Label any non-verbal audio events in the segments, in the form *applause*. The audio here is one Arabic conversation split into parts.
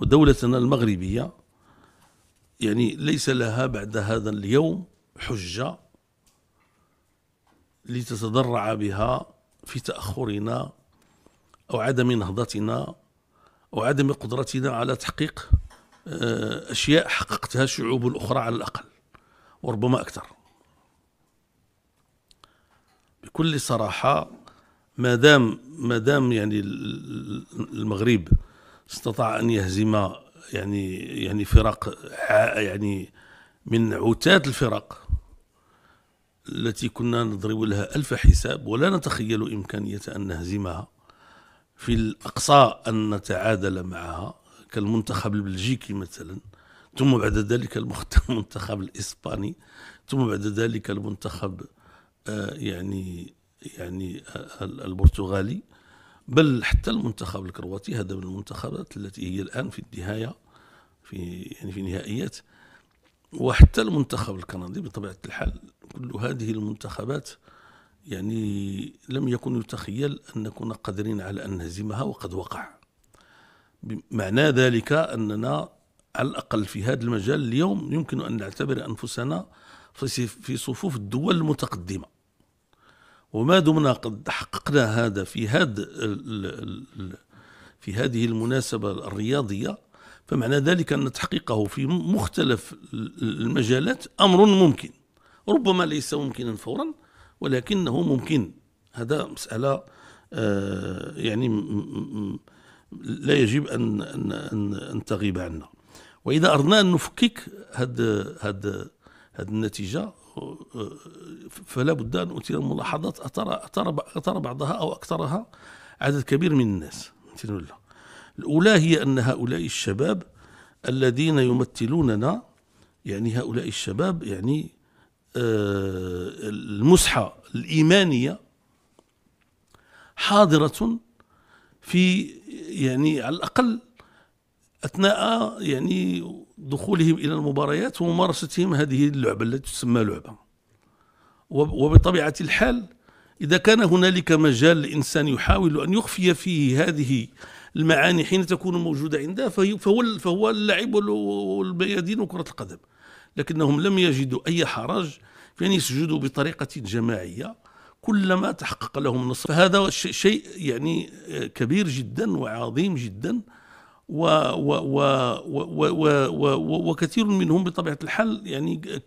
ودولتنا المغربية يعني ليس لها بعد هذا اليوم حجة لتتضرع بها في تأخرنا أو عدم نهضتنا أو عدم قدرتنا على تحقيق آه، أشياء حققتها الشعوب الأخرى على الأقل وربما أكثر بكل صراحة ما دام ما دام يعني المغرب استطاع ان يهزم يعني يعني فرق يعني من عتاد الفرق التي كنا نضرب لها ألف حساب ولا نتخيل إمكانية أن نهزمها في الأقصى أن نتعادل معها كالمنتخب البلجيكي مثلا ثم بعد ذلك *laughs* المنتخب الإسباني ثم بعد ذلك المنتخب آه، يعني يعني آه، البرتغالي بل حتى المنتخب الكرواتي هذا من المنتخبات التي هي الان في النهايه في يعني في نهائيات وحتى المنتخب الكندي بطبيعه الحال كل هذه المنتخبات يعني لم يكن يتخيل ان نكون قادرين على ان نهزمها وقد وقع معنى ذلك اننا على الاقل في هذا المجال اليوم يمكن ان نعتبر انفسنا في صفوف الدول المتقدمه وما دمنا قد حققنا هذا في هذا في هذه المناسبة الرياضية فمعنى ذلك أن تحقيقه في مختلف المجالات أمر ممكن ربما ليس ممكنا فورا ولكنه ممكن هذا مسألة آه، يعني لا يجب أن, أن, أن, أن تغيب عنا وإذا أردنا أن نفكك هذه هاد النتيجة فلا بد أن أثير ملاحظات أثر أثر أثر بعضها أو أكثرها عدد كبير من الناس الأولى هي أن هؤلاء الشباب الذين يمثلوننا يعني هؤلاء الشباب يعني آه، المسحة الإيمانية حاضرة في يعني على الأقل اثناء يعني دخولهم الى المباريات وممارستهم هذه اللعبه التي تسمى لعبه وبطبيعه الحال اذا كان هنالك مجال الانسان يحاول ان يخفي فيه هذه المعاني حين تكون موجوده عنده فهو فهو اللعب والبيادين وكره القدم لكنهم لم يجدوا اي حرج في ان يسجدوا بطريقه جماعيه كلما تحقق لهم نصر فهذا شيء يعني كبير جدا وعظيم جدا و و و و و و وكثير منهم بطبيعه الحال يعني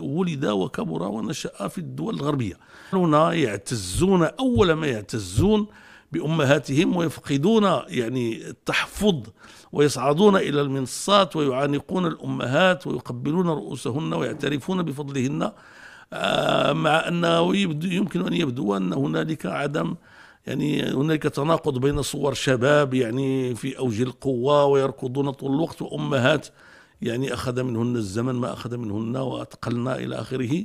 ولد وكبر ونشا في الدول الغربيه هنا يعتزون اول ما يعتزون بامهاتهم ويفقدون يعني التحفظ ويصعدون الى المنصات ويعانقون الامهات ويقبلون رؤوسهن ويعترفون بفضلهن آه، مع انه يمكن ان يبدو ان هنالك عدم يعني هناك تناقض بين صور شباب يعني في أوج القوة ويركضون طول الوقت وأمهات يعني أخذ منهن الزمن ما أخذ منهن واتقلنا إلى آخره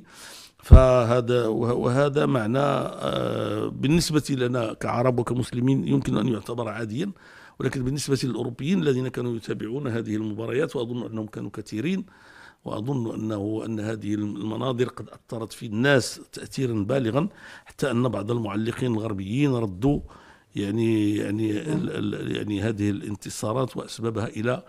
فهذا وهذا معنى آه، بالنسبة لنا كعرب وكمسلمين يمكن أن يعتبر عاديا ولكن بالنسبة للأوروبيين الذين كانوا يتابعون هذه المباريات وأظن أنهم كانوا كثيرين واظن انه ان هذه المناظر قد اثرت في الناس تاثيرا بالغا حتى ان بعض المعلقين الغربيين ردوا يعني يعني يعني هذه الانتصارات واسبابها الى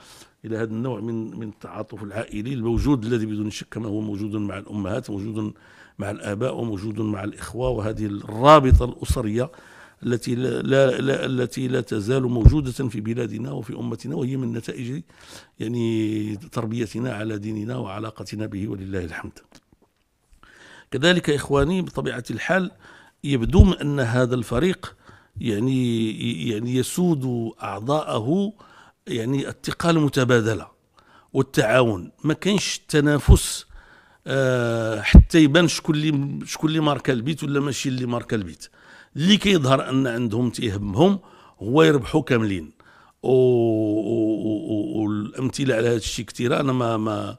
الى هذا النوع من من التعاطف العائلي الموجود الذي بدون شك كما هو موجود مع الامهات موجود مع الاباء وموجود مع الاخوه وهذه الرابطه الاسريه التي لا, لا, لا التي لا تزال موجودة في بلادنا وفي أمتنا وهي من نتائج يعني تربيتنا على ديننا وعلاقتنا به ولله الحمد كذلك إخواني بطبيعة الحال يبدو أن هذا الفريق يعني يعني يسود أعضاءه يعني الثقة المتبادلة والتعاون ما كانش تنافس آه، حتى يبان شكون اللي شكون اللي ماركا البيت ولا ماشي اللي ماركا البيت اللي كيظهر ان عندهم تيهمهم هو يربحوا كاملين والامثله على هذا الشيء كثيره انا ما ما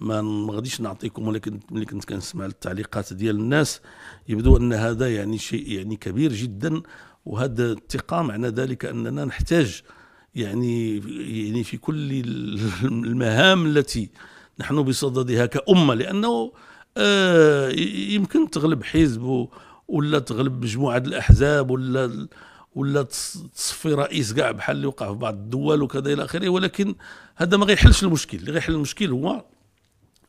ما غاديش نعطيكم ولكن ملي كنت كنسمع التعليقات ديال الناس يبدو ان هذا يعني شيء يعني كبير جدا وهذا الثقه معنى ذلك اننا نحتاج يعني يعني في كل المهام التي نحن بصددها كأمة لأنه آه يمكن تغلب حزب ولا تغلب مجموعه الاحزاب ولا ولا تصفي رئيس كاع بحال اللي وقع في بعض الدول وكذا الى اخره ولكن هذا ما غيحلش المشكل اللي غيحل المشكل هو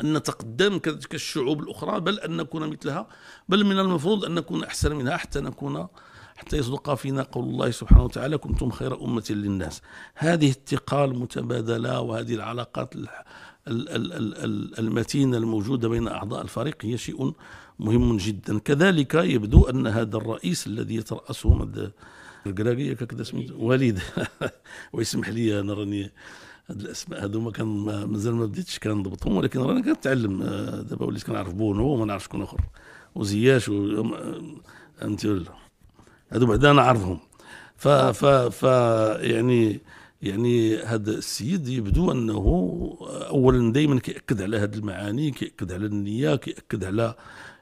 ان نتقدم كالشعوب الاخرى بل ان نكون مثلها بل من المفروض ان نكون احسن منها حتى نكون حتى يصدق فينا قول الله سبحانه وتعالى كنتم خير أمة للناس هذه الثقة المتبادلة وهذه العلاقات المتينة الموجودة بين أعضاء الفريق هي شيء مهم جدا كذلك يبدو أن هذا الرئيس الذي يترأسه الكراكي كذا سميتو وليد *laughs* ويسمح لي انا راني هاد الاسماء هادو ما كان مازال ما بديتش كنضبطهم ولكن راني كنتعلم آه، دابا وليت كنعرف بونو وما نعرف شكون اخر وزياش و انت هذو انا عرضهم ف ف ف يعني يعني هذا السيد يبدو انه اولا دائما كيأكد على هذه المعاني كيأكد على النيه كيأكد على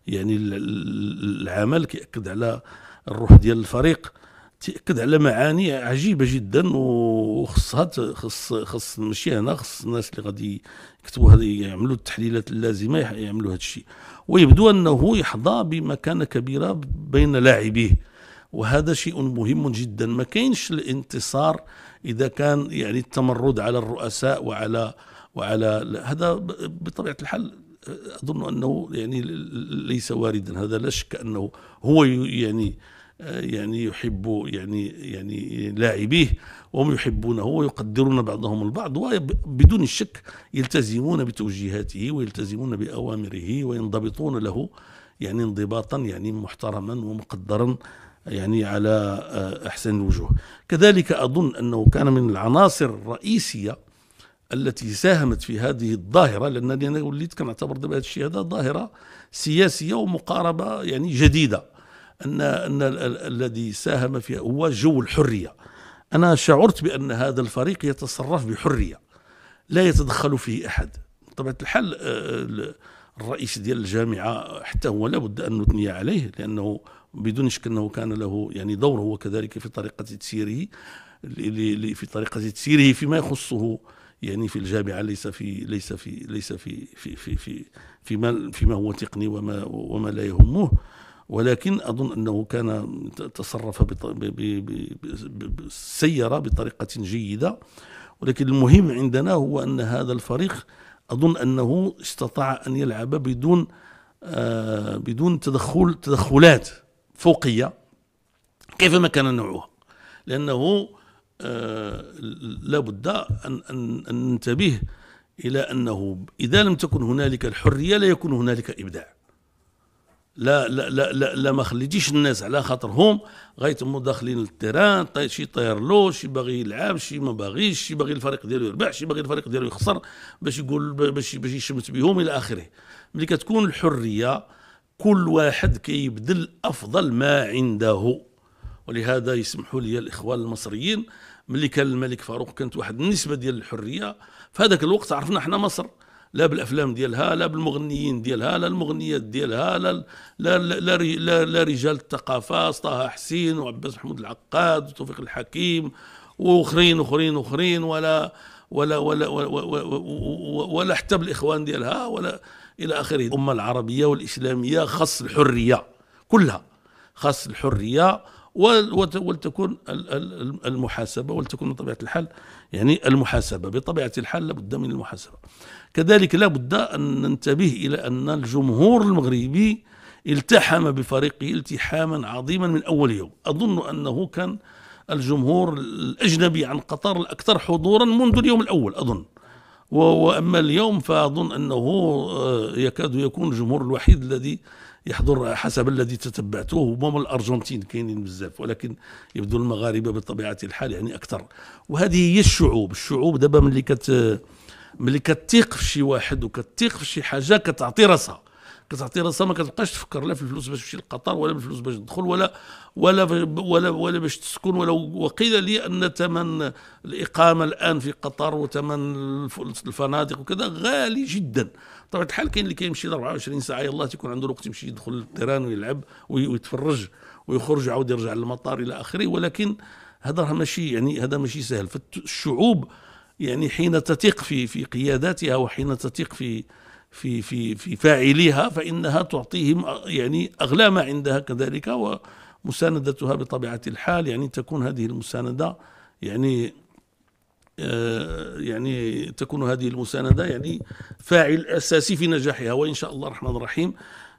يعني العمل كيأكد على الروح ديال الفريق تأكد على معاني عجيبه جدا وخصها خص خص ماشي انا خص الناس اللي غادي يكتبوا هذه يعملوا التحليلات اللازمه يعملوا هذا الشيء ويبدو انه يحظى بمكانه كبيره بين لاعبيه وهذا شيء مهم جدا ما كاينش الانتصار اذا كان يعني التمرد على الرؤساء وعلى وعلى هذا بطبيعه الحال اظن انه يعني ليس واردا هذا لا شك انه هو يعني يعني يحب يعني يعني لاعبيه وهم يحبونه ويقدرون بعضهم البعض وبدون الشك يلتزمون بتوجيهاته ويلتزمون باوامره وينضبطون له يعني انضباطا يعني محترما ومقدرا يعني على آه، أحسن الوجوه كذلك أظن أنه كان من العناصر الرئيسية التي ساهمت في هذه الظاهرة لأنني أنا يعني وليت كنعتبر دابا هذا الشيء هذا ظاهرة سياسية ومقاربة يعني جديدة أن أن الذي ساهم فيها هو جو الحرية أنا شعرت بأن هذا الفريق يتصرف بحرية لا يتدخل فيه أحد طبعا الحل آه، آه، الرئيس ديال الجامعه حتى هو لابد ان نثني عليه لانه بدون شك انه كان له يعني دور هو كذلك في طريقه تسيره في طريقه تسيره فيما يخصه يعني في الجامعه ليس في ليس في ليس في في في في فيما فيما هو تقني وما وما لا يهمه ولكن اظن انه كان تصرف بسيره بطريقه جيده ولكن المهم عندنا هو ان هذا الفريق أظن أنه استطاع أن يلعب بدون آه بدون تدخل تدخلات فوقية كيفما كان نوعها لأنه آه لابد أن, أن ننتبه إلى أنه إذا لم تكن هنالك الحرية لا يكون هنالك إبداع لا لا لا لا, لا ما خليتيش الناس على خاطرهم غيتموا داخلين للتيران طي شي طير له شي باغي يلعب شي ما باغيش شي باغي الفريق ديالو يربح شي باغي الفريق ديالو يخسر باش يقول باش باش يشمت بهم الى اخره ملي كتكون الحريه كل واحد كيبدل افضل ما عنده ولهذا يسمحوا لي الاخوان المصريين ملي كان الملك فاروق كانت واحد النسبه ديال الحريه في هذاك الوقت عرفنا حنا مصر لا بالافلام ديالها لا بالمغنيين ديالها لا المغنيات ديالها لا لا لا, لا, لا رجال الثقافه طه حسين وعباس محمود العقاد وتوفيق الحكيم واخرين اخرين اخرين ولا ولا ولا, ولا, ولا, ولا حتى بالاخوان ديالها ولا الى اخره الامه العربيه والاسلاميه خاص الحريه كلها خاص الحريه ولتكون المحاسبة ولتكون بطبيعة الحال يعني المحاسبة بطبيعة الحال لابد من المحاسبة كذلك لابد أن ننتبه إلى أن الجمهور المغربي التحم بفريقه التحاما عظيما من أول يوم أظن أنه كان الجمهور الأجنبي عن قطر الأكثر حضورا منذ اليوم الأول أظن وأما اليوم فأظن أنه آه، يكاد يكون الجمهور الوحيد الذي يحضر حسب الذي تتبعته من الارجنتين كاينين بزاف ولكن يبدو المغاربه بطبيعه الحال يعني اكثر وهذه هي الشعوب الشعوب دابا ملي كت ملي كتيق في شي واحد وكتيق في شي حاجه كتعطي راسها كتعطي راسها ما كتبقاش تفكر لا في الفلوس باش تمشي لقطر ولا بالفلوس باش تدخل ولا ولا ولا ولا باش تسكن ولا وقيل لي ان ثمن الاقامه الان في قطر وثمن الفنادق وكذا غالي جدا طبعا الحال كاين اللي كيمشي 24 ساعه يلاه تيكون عنده الوقت يمشي يدخل للتيران ويلعب ويتفرج ويخرج عاود يرجع للمطار الى اخره ولكن هذا ماشي يعني هذا ماشي سهل فالشعوب يعني حين تثق في في قياداتها وحين تثق في في في في فاعليها فإنها تعطيهم يعني أغلى ما عندها كذلك ومساندتها بطبيعة الحال يعني تكون هذه المساندة يعني آه، يعني تكون هذه المساندة يعني فاعل أساسي في نجاحها وإن شاء الله الرحمن الرحيم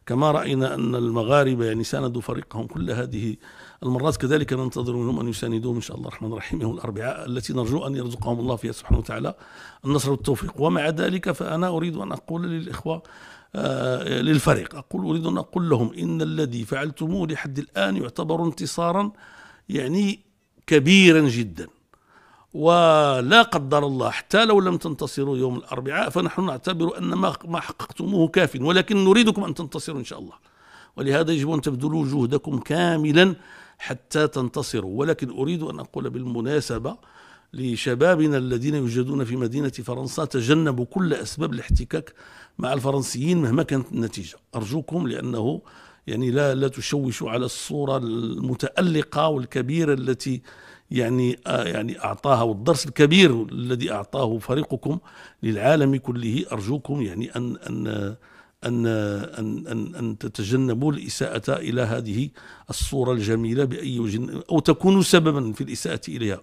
كما رأينا أن المغاربة يعني ساندوا فريقهم كل هذه المرات كذلك ننتظر منهم أن يساندوهم إن شاء الله الرحمن الرحيم يوم الأربعاء التي نرجو أن يرزقهم الله فيها سبحانه وتعالى النصر والتوفيق ومع ذلك فأنا أريد أن أقول للإخوة آه، للفريق أقول أريد أن أقول لهم إن الذي فعلتموه لحد الآن يعتبر انتصارا يعني كبيرا جدا ولا قدر الله حتى لو لم تنتصروا يوم الأربعاء فنحن نعتبر أن ما حققتموه كاف ولكن نريدكم أن تنتصروا إن شاء الله ولهذا يجب أن تبذلوا جهدكم كاملا حتى تنتصروا ولكن أريد أن أقول بالمناسبة لشبابنا الذين يوجدون في مدينة فرنسا تجنبوا كل أسباب الاحتكاك مع الفرنسيين مهما كانت النتيجة أرجوكم لأنه يعني لا لا تشوشوا على الصورة المتألقة والكبيرة التي يعني يعني أعطاها والدرس الكبير الذي أعطاه فريقكم للعالم كله أرجوكم يعني أن أن أن, أن, أن, أن تتجنبوا الإساءة إلى هذه الصورة الجميلة بأي وجه أو تكونوا سببا في الإساءة إليها